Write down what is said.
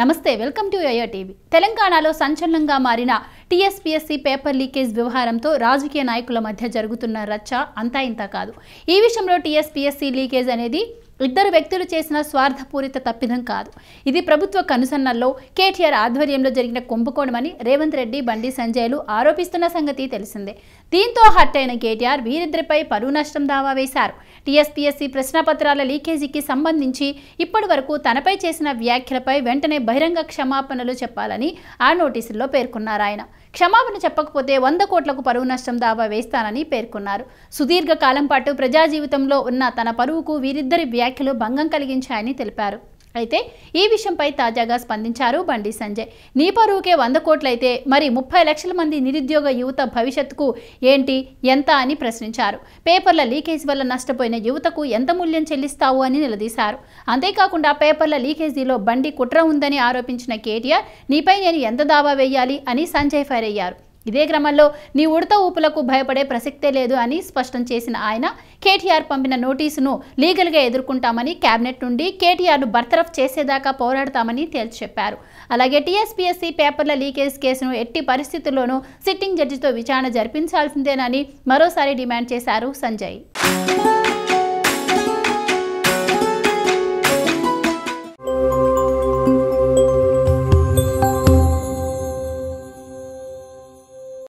నమస్తే welcome to ఏయో TV తెలంగాణలో సంచలనంగా మారిన టీఎస్పీఎస్సీ పేపర్ లీకేజ్ వ్యవహారంతో రాజకీయ నాయకుల మధ్య జరుగుతున్న రచ్చ అంతా ఇంత కాదు ఈ విషయంలో టీఎస్పీఎస్సీ లీకేజ్ అనేది ఇద్దరు వ్యక్తులు చేసిన స్వార్థపూరిత తప్పిదం కాదు ఇది ప్రభుత్వ కనుసన్నల్లో కేటీఆర్ ఆధ్వర్యంలో జరిగిన కుంభకోణమని రేవంత్ రెడ్డి బండి సంజయ్లు ఆరోపిస్తున్న సంగతి తెలిసిందే దీంతో హట్ అయిన కేటీఆర్ వీరిద్దరిపై పరువు నష్టం దావా వేశారు టీఎస్పీఎస్సీ ప్రశ్నపత్రాల లీకేజీకి సంబంధించి ఇప్పటి వరకు తనపై చేసిన వ్యాఖ్యలపై వెంటనే బహిరంగ క్షమాపణలు చెప్పాలని ఆ నోటీసుల్లో పేర్కొన్నారు ఆయన క్షమాపణ చెప్పకపోతే వంద కోట్లకు పరువు నష్టం దావా వేస్తానని పేర్కొన్నారు సుదీర్ఘ కాలం పాటు ప్రజాజీవితంలో ఉన్న తన పరువుకు వీరిద్దరి వ్యాఖ్య వ్యాఖ్యలు భంగం కలిగించాయని తెలిపారు అయితే ఈ విషయంపై తాజాగా స్పందించారు బండి సంజయ్ నీ పరువుకే వంద కోట్లయితే మరి ముప్పై లక్షల మంది నిరుద్యోగ యువత భవిష్యత్తుకు ఏంటి ఎంత అని ప్రశ్నించారు పేపర్ల లీకేజ్ వల్ల నష్టపోయిన యువతకు ఎంత మూల్యం చెల్లిస్తావు అని నిలదీశారు అంతేకాకుండా పేపర్ల లీకేజీలో బండి కుట్ర ఉందని ఆరోపించిన కేటీఆర్ నీపై నేను ఎంత దావా వేయాలి అని సంజయ్ ఫైర్ అయ్యారు ఇదే క్రమంలో నీ ఉడత ఊపులకు భయపడే ప్రసక్తే లేదు అని స్పష్టం చేసిన ఆయన కేటీఆర్ పంపిన నోటీసును లీగల్గా ఎదుర్కొంటామని కేబినెట్ నుండి కేటీఆర్ను బర్తరఫ్ చేసేదాకా పోరాడతామని తేల్చెప్పారు అలాగే టీఎస్పీఎస్సీ పేపర్ల లీకేజ్ కేసును ఎట్టి పరిస్థితుల్లోనూ సిట్టింగ్ జడ్జితో విచారణ జరిపించాల్సిందేనని మరోసారి డిమాండ్ చేశారు సంజయ్